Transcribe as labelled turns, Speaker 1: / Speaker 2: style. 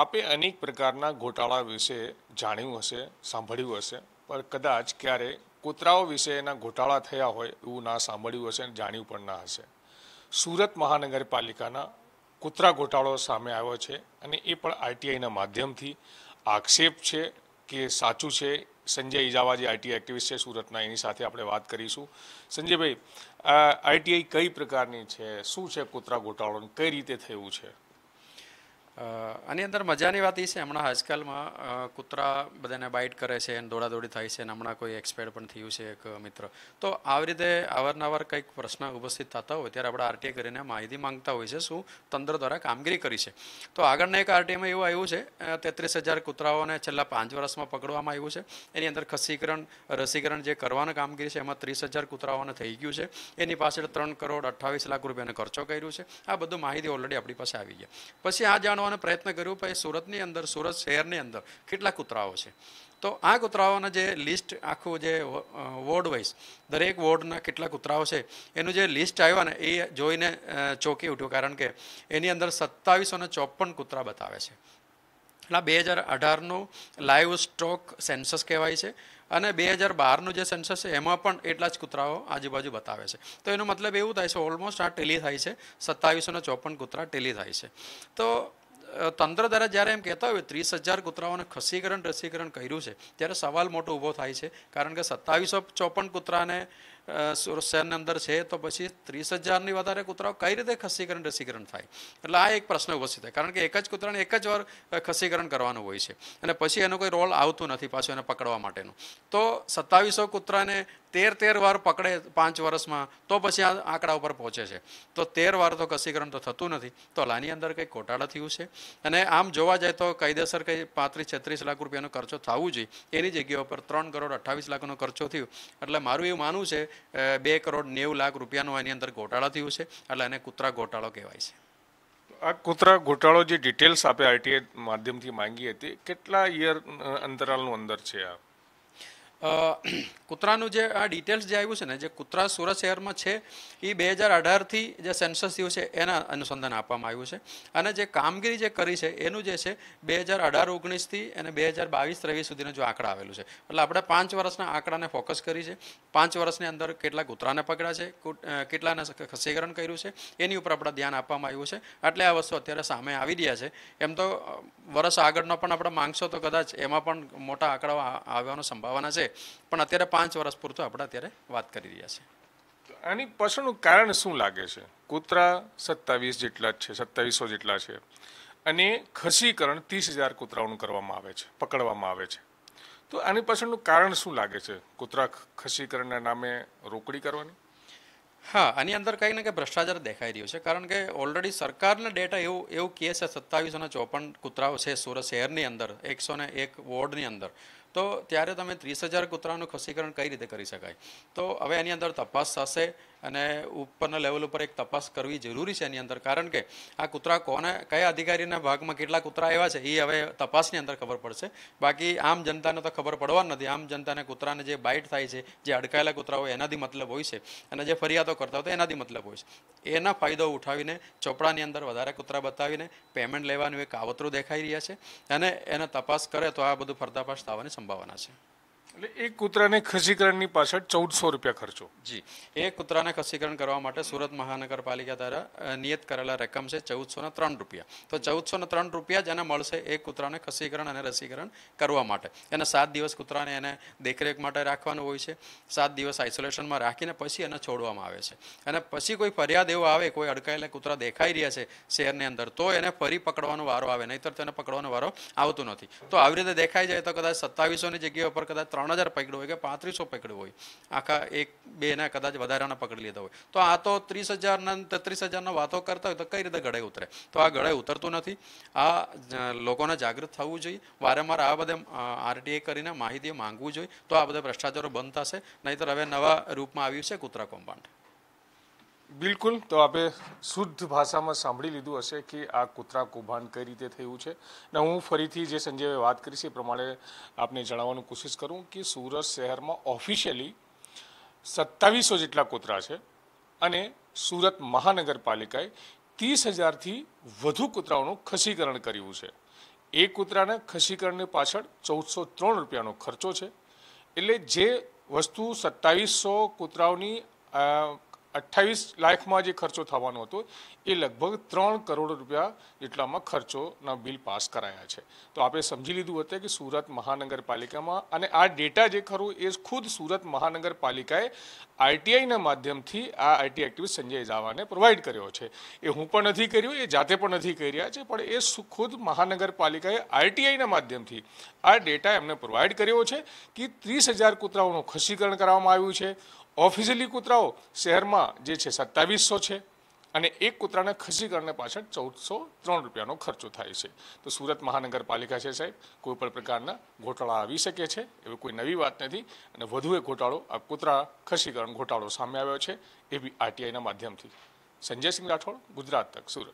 Speaker 1: આપે અનેક પ્રકારના ગોટાળા વિશે જાણ્યું હશે સાંભળ્યું હશે પણ કદાચ ક્યારે કૂતરાઓ વિશે એના ગોટાળા થયા હોય એવું ના સાંભળ્યું હશે અને જાણ્યું પણ ના હશે સુરત મહાનગરપાલિકાના કૂતરા ગોટાળો સામે આવ્યો છે અને એ પણ આઈટીઆઈના માધ્યમથી આક્ષેપ છે કે સાચું છે સંજય ઇજાવા જે આઈટીઆઈ એક્ટિવિસ્ટ છે સુરતના એની સાથે આપણે વાત કરીશું સંજયભાઈ આઈટીઆઈ કઈ પ્રકારની છે શું છે કૂતરા ગોટાળો કઈ રીતે થયું છે આની
Speaker 2: અંદર મજાની વાત એ છે હમણાં આજકાલમાં કૂતરા બધાને બાઇટ કરે છે અને દોડાદોડી થાય છે અને હમણાં કોઈ એક્સપાયર પણ થયું છે એક મિત્ર તો આવી રીતે અવારનવાર કંઈક પ્રશ્ન ઉપસ્થિત થતા હોય ત્યારે આપણે આરટીએ કરીને માહિતી માંગતા હોય છે શું તંત્ર દ્વારા કામગીરી કરી છે તો આગળના એક આરટીએમાં એવું આવ્યું છે તેત્રીસ હજાર કૂતરાઓને છેલ્લા પાંચ વર્ષમાં પકડવામાં આવ્યું છે એની અંદર ખસીકરણ રસીકરણ જે કરવાની કામગીરી છે એમાં ત્રીસ હજાર કૂતરાઓને થઈ ગયું છે એની પાછળ ત્રણ કરોડ અઠ્ઠાવીસ લાખ રૂપિયાનો ખર્ચો કર્યો છે આ બધું માહિતી ઓલરેડી આપણી પાસે આવી ગયા પછી આ જાણો જાણવાનો પ્રયત્ન કર્યો પણ સુરતની અંદર સુરત શહેરની અંદર કેટલા કૂતરાઓ છે તો આ કૂતરાઓના જે લિસ્ટ આખું જે વોર્ડ વાઇઝ દરેક વોર્ડના કેટલા કૂતરાઓ છે એનું જે લિસ્ટ આવ્યા ને એ જોઈને ચોંકી ઉઠ્યું કારણ કે એની અંદર સત્તાવીસો ને ચોપન કૂતરા બતાવે છે એટલે બે હજાર અઢારનું લાઈવ સ્ટોક સેન્સસ કહેવાય છે અને બે હજાર બારનું જે સેન્સસ છે એમાં પણ એટલા જ કૂતરાઓ આજુબાજુ બતાવે છે તો એનો મતલબ એવું થાય છે ઓલમોસ્ટ આ ટેલી થાય છે સત્તાવીસો ચોપન કૂતરા ટેલી થાય છે તો તંત્ર દ્વારા જ્યારે એમ કહેતા હોય ત્રીસ હજાર કૂતરાઓને ખસીકરણ રસીકરણ કર્યું છે ત્યારે સવાલ મોટો ઊભો થાય છે કારણ કે સત્તાવીસો ચોપન કૂતરાને શહેરના અંદર છે તો પછી ત્રીસ હજારની વધારે કૂતરાઓ કઈ રીતે ખસીકરણ રસીકરણ થાય એટલે આ એક પ્રશ્ન ઉપસ્થિત થાય કારણ કે એક જ કૂતરાને એક જ વાર ખસીકરણ કરવાનું હોય છે અને પછી એનો કોઈ રોલ આવતું નથી પાછો એને પકડવા માટેનું તો સત્તાવીસો કૂતરાને તેર તેર વાર પકડે પાંચ વર્ષમાં તો પછી આ આંકડા ઉપર પહોંચે છે તો તેર વાર તો કસીકરણ તો થતું નથી તો લાની અંદર કંઈ ઘોટાળા થયું છે અને આમ જોવા જાય તો કાયદેસર કંઈ પાંત્રીસ છત્રીસ લાખ રૂપિયાનો ખર્ચો થવું જોઈએ એની જગ્યા ઉપર ત્રણ કરોડ અઠ્ઠાવીસ લાખનો ખર્ચો થયો એટલે મારું એવું માનવું છે બે કરોડ નેવું લાખ રૂપિયાનો એની અંદર ગોટાળો થયું
Speaker 1: છે એટલે એને કૂતરા ગોટાળો કહેવાય છે આ કૂતરા ગોટાળો જે ડિટેલ્સ આપે આરટીઆઈ માધ્યમથી માંગી હતી કેટલા યર અંતરાલનું અંદર છે આ
Speaker 2: કૂતરાનું જે આ ડિટેલ્સ જે આવ્યું છે ને જે કૂતરા સુરત શહેરમાં છે એ બે હજાર અઢારથી જે સેન્સસ થયું છે એના અનુસંધાન આપવામાં આવ્યું છે અને જે કામગીરી જે કરી છે એનું જે છે બે હજાર અઢાર ઓગણીસથી અને બે હજાર બાવીસ ત્રેવીસ સુધીનું જો આંકડા આવેલું છે એટલે આપણે પાંચ વર્ષના આંકડાને ફોકસ કરી છે પાંચ વર્ષની અંદર કેટલા કૂતરાને પકડ્યા છે કેટલાને ખસીકરણ કર્યું છે એની ઉપર આપણે ધ્યાન આપવામાં આવ્યું છે એટલે આ વસ્તુ અત્યારે સામે આવી રહ્યા છે એમ તો વર્ષ આગળનો પણ આપણે માંગશો તો કદાચ એમાં પણ મોટા આંકડાઓ આવવાનો સંભાવના છે પણ અત્યારે પાંચ વર્ષ પૂરતો આપણે અત્યારે વાત કરી રહ્યા
Speaker 1: છે આની પાછળનું કારણ શું લાગે છે કૂતરા સત્તાવીસ જેટલા છે સત્તાવીસો જેટલા છે અને ખસીકરણ ત્રીસ હજાર કૂતરાઓનું કરવામાં આવે છે પકડવામાં આવે છે તો આની પાછળનું કારણ શું લાગે છે કૂતરા ખસીકરણના નામે રોકડી કરવાની હા આની અંદર કંઈક ને કંઈ
Speaker 2: ભ્રષ્ટાચાર દેખાઈ રહ્યો છે કારણ કે ઓલરેડી સરકારને ડેટા એવું એવું કે છે સત્તાવીસો ચોપન કૂતરાઓ છે સુરત શહેરની અંદર એકસો ને એક વોર્ડની અંદર તો ત્યારે તમે ત્રીસ હજાર કૂતરાનું ખસીકરણ કઈ રીતે કરી શકાય તો હવે એની અંદર તપાસ થશે અને ઉપરના લેવલ ઉપર એક તપાસ કરવી જરૂરી છે એની અંદર કારણ કે આ કૂતરા કોને કયા અધિકારીના ભાગમાં કેટલા કૂતરા એવા છે એ હવે તપાસની અંદર ખબર પડશે બાકી આમ જનતાને તો ખબર પડવાની નથી આમ જનતાને કૂતરાને જે બાઇટ થાય છે જે અડકાયેલા કૂતરા હોય એનાથી મતલબ હોય છે અને જે ફરિયાદો કરતા હોય તો એનાથી મતલબ હોય છે એના ફાયદો ઉઠાવીને ચોપડાની અંદર વધારે કૂતરા બતાવીને પેમેન્ટ લેવાનું એક કાવતરું દેખાઈ રહ્યા છે અને એને તપાસ કરે તો આ બધું ફરતાફાશ ફાસ્ટ થવાની સંભાવના છે
Speaker 1: એટલે એક કૂતરાને ખસીકરણની પાછળ ચૌદસો રૂપિયા ખર્ચો જી
Speaker 2: એ કૂતરાને ખસીકરણ કરવા માટે સુરત મહાનગરપાલિકા દ્વારા નિયત કરેલા રકમ છે ચૌદસો ને ત્રણ રૂપિયા તો ચૌદસો ને ત્રણ રૂપિયા જેને મળશે એ કૂતરાને ખસીકરણ અને રસીકરણ કરવા માટે એને સાત દિવસ કૂતરાને એને દેખરેખ માટે રાખવાનું હોય છે સાત દિવસ આઇસોલેશનમાં રાખીને પછી એને છોડવામાં આવે છે અને પછી કોઈ ફરિયાદ એવો આવે કોઈ અડકાયેલા કૂતરા દેખાઈ રહ્યા છે શહેરની અંદર તો એને ફરી પકડવાનો વારો આવે નહીતર તેને પકડવાનો વારો આવતો નથી તો આવી રીતે દેખાઈ જાય તો કદાચ સત્તાવીસોની જગ્યા ઉપર કદાચ ત્રણ ત્રણ હજાર પકડ્યો હોય કે પાંત્રીસો પકડ્યો હોય આખા એક બે ના કદાચ વધારાના પકડી લીધા હોય તો આ તો ત્રીસ હજારના તેત્રીસ હજારના વાતો કરતા હોય તો કઈ રીતે ગળે ઉતરે તો આ ગળે ઉતરતું નથી આ લોકોને જાગૃત થવું જોઈએ વારંવાર આ બધે આરટીએ કરીને માહિતી માંગવું જોઈએ તો આ બધા ભ્રષ્ટાચારો બંધ થશે નહીતર હવે નવા રૂપમાં આવ્યું છે કુતરા કૌભાંડ
Speaker 1: બિલકુલ તો આપણે શુદ્ધ ભાષામાં સાંભળી લીધું હશે કે આ કૂતરા કૌભાંડ કઈ રીતે થયું છે ને હું ફરીથી જે સંજયે વાત કરીશ એ પ્રમાણે આપને જણાવવાનું કોશિશ કરું કે સુરત શહેરમાં ઓફિશિયલી સત્તાવીસો જેટલા કૂતરા છે અને સુરત મહાનગરપાલિકાએ ત્રીસ હજારથી વધુ કૂતરાઓનું ખસીકરણ કર્યું છે એ કૂતરાને ખસીકરણની પાછળ ચૌદસો ત્રણ રૂપિયાનો ખર્ચો છે એટલે જે વસ્તુ સત્તાવીસો કૂતરાઓની અઠ્ઠાવીસ લાખમાં જે ખર્ચો થવાનો હતો એ લગભગ ત્રણ કરોડ રૂપિયા જેટલામાં ખર્ચોના બિલ પાસ કરાયા છે તો આપણે સમજી લીધું હતું કે સુરત મહાનગરપાલિકામાં અને આ ડેટા જે ખરો એ ખુદ સુરત મહાનગરપાલિકાએ આઈટીઆઈના માધ્યમથી આ આઈટી એક્ટિવિસ્ટ સંજય ઝાવાને પ્રોવાઈડ કર્યો છે એ હું પણ નથી કર્યું એ જાતે પણ નથી કરી રહ્યા છે પણ એ ખુદ મહાનગરપાલિકાએ આઈટીઆઈના માધ્યમથી આ ડેટા એમને પ્રોવાઈડ કર્યો છે કે ત્રીસ હજાર કૂતરાઓનું ખસીકરણ કરવામાં આવ્યું છે ઓફિશિયલી કૂતરાઓ શહેરમાં જે છે સત્તાવીસો છે અને એક કૂતરાને ખસી કરને પાછળ ચૌદસો ત્રણ રૂપિયાનો ખર્ચો થાય છે તો સુરત મહાનગરપાલિકા છે સાહેબ કોઈ પણ પ્રકારના ઘોટાળા આવી શકે છે એવી કોઈ નવી વાત નથી અને વધુ એક ઘોટાળો આ કૂતરા ખસીકરણ ઘોટાળો સામે આવ્યો છે એ બી આરટીઆઈના માધ્યમથી સંજયસિંહ રાઠોડ ગુજરાત તક સુરત